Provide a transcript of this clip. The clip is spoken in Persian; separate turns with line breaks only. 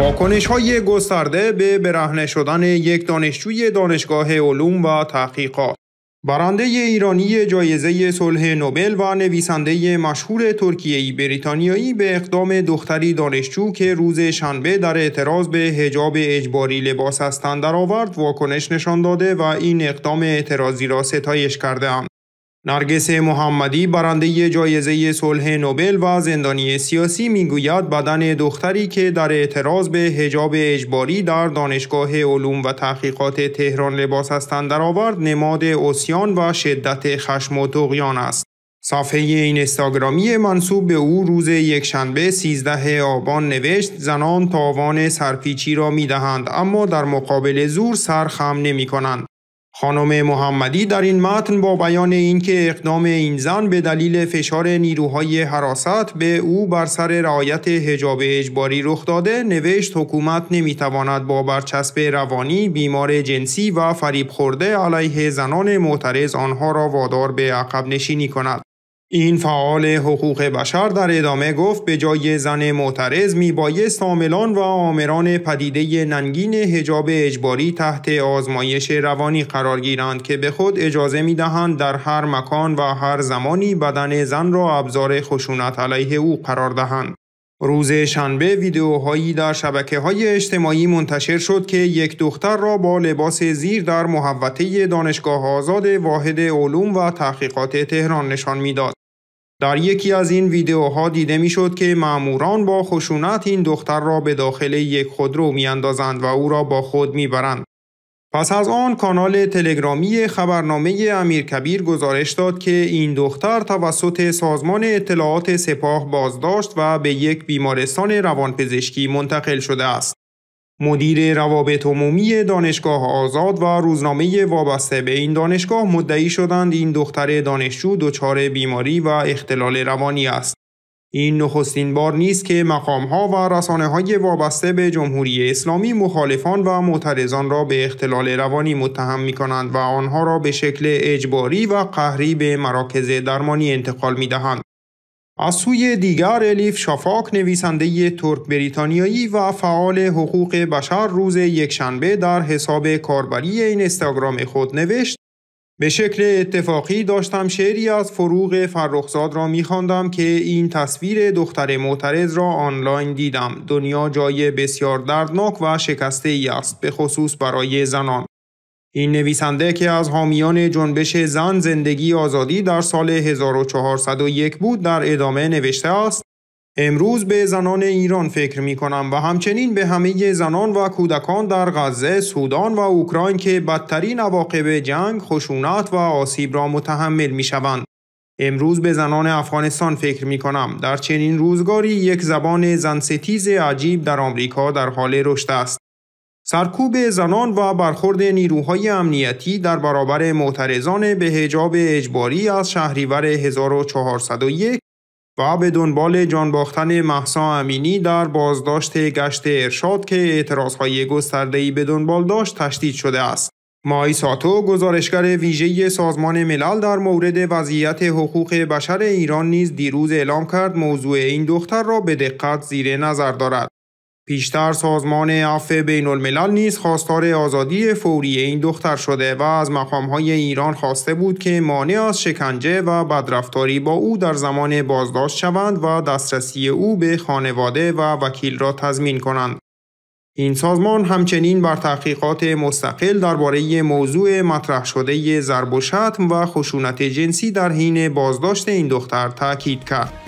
واکنش های گسترده به برهنه شدن یک دانشجوی دانشگاه علوم و تحقیقات برنده ایرانی جایزه صلح نوبل و نویسنده مشهور ای بریتانیایی به اقدام دختری دانشجو که روز شنبه در اعتراض به هجاب اجباری لباس از تن درآورد واکنش نشان داده و این اقدام اعتراضی را ستایش کرده نرگس محمدی برنده جایزه صلح نوبل و زندانی سیاسی میگوید بدن دختری که در اعتراض به حجاب اجباری در دانشگاه علوم و تحقیقات تهران لباس هستند درآورد نماد اوسیان و شدت خشم و تغیان است. صفحه استاگرامی منصوب به او روز یکشنبه 13 آبان نوشت زنان تاوان سرپیچی را میدهند اما در مقابل زور سر خم نمی کنند. خانم محمدی در این متن با بیان اینکه اقدام این زن به دلیل فشار نیروهای حراست به او بر سر رعایت حجاب اجباری رخ داده نوشت حکومت نمیتواند با برچسب روانی بیمار جنسی و فریب خورده علیه زنان معترض آنها را وادار به عقب نشینی کند این فعال حقوق بشر در ادامه گفت به جای زن معترض بایست عاملان و آمران پدیده ننگین هجاب اجباری تحت آزمایش روانی قرار گیرند که به خود اجازه دهند در هر مکان و هر زمانی بدن زن را ابزار خشونت علیه او قرار دهند. روز شنبه ویدیوهایی در شبکه های اجتماعی منتشر شد که یک دختر را با لباس زیر در محوطه دانشگاه آزاد واحد علوم و تحقیقات تهران نشان میداد. در یکی از این ویدیوها دیده میشد که ماموران با خشونت این دختر را به داخل یک خودرو میاندازند و او را با خود میبرند. پس از آن کانال تلگرامی خبرنامه امیرکبیر گزارش داد که این دختر توسط سازمان اطلاعات سپاه بازداشت و به یک بیمارستان روانپزشکی منتقل شده است. مدیر روابط عمومی دانشگاه آزاد و روزنامه وابسته به این دانشگاه مدعی شدند این دختر دانشجو دچار بیماری و اختلال روانی است. این نخستین بار نیست که مقامها و رسانه های وابسته به جمهوری اسلامی مخالفان و معترضان را به اختلال روانی متهم می کنند و آنها را به شکل اجباری و قهری به مراکز درمانی انتقال می دهند. از سوی دیگر الیف شفاک نویسنده ترک بریتانیایی و فعال حقوق بشر روز یکشنبه در حساب کاربری این استاگرام خود نوشت به شکل اتفاقی داشتم شعری از فروغ فرخزاد را میخواندم که این تصویر دختر معترض را آنلاین دیدم دنیا جای بسیار دردناک و شکسته ای است به خصوص برای زنان این نویسنده که از حامیان جنبش زن زندگی آزادی در سال 1401 بود در ادامه نوشته است امروز به زنان ایران فکر می کنم و همچنین به همه زنان و کودکان در غزه، سودان و اوکراین که بدترین عواقب جنگ، خشونت و آسیب را متحمل می شوند. امروز به زنان افغانستان فکر می کنم. در چنین روزگاری یک زبان زنستیز عجیب در آمریکا در حال رشد است. سرکوب زنان و برخورد نیروهای امنیتی در برابر معترضان به حجاب اجباری از شهریور 1401 و به دنبال جانباختن محسا امینی در بازداشت گشت ارشاد که اعتراضهای گستردهی به دنبال داشت تشدید شده است. مای ساتو گزارشگر ویژه سازمان ملل در مورد وضعیت حقوق بشر ایران نیز دیروز اعلام کرد موضوع این دختر را به دقت زیر نظر دارد. پیشتر سازمان عفو بین الملل نیز خواستار آزادی فوری این دختر شده و از مقامهای ایران خواسته بود که مانع از شکنجه و بدرفتاری با او در زمان بازداشت شوند و دسترسی او به خانواده و وکیل را تضمین کنند. این سازمان همچنین بر تحقیقات مستقل درباره موضوع مطرح شده ضرب و شتم و خشونت جنسی در حین بازداشت این دختر تاکید کرد.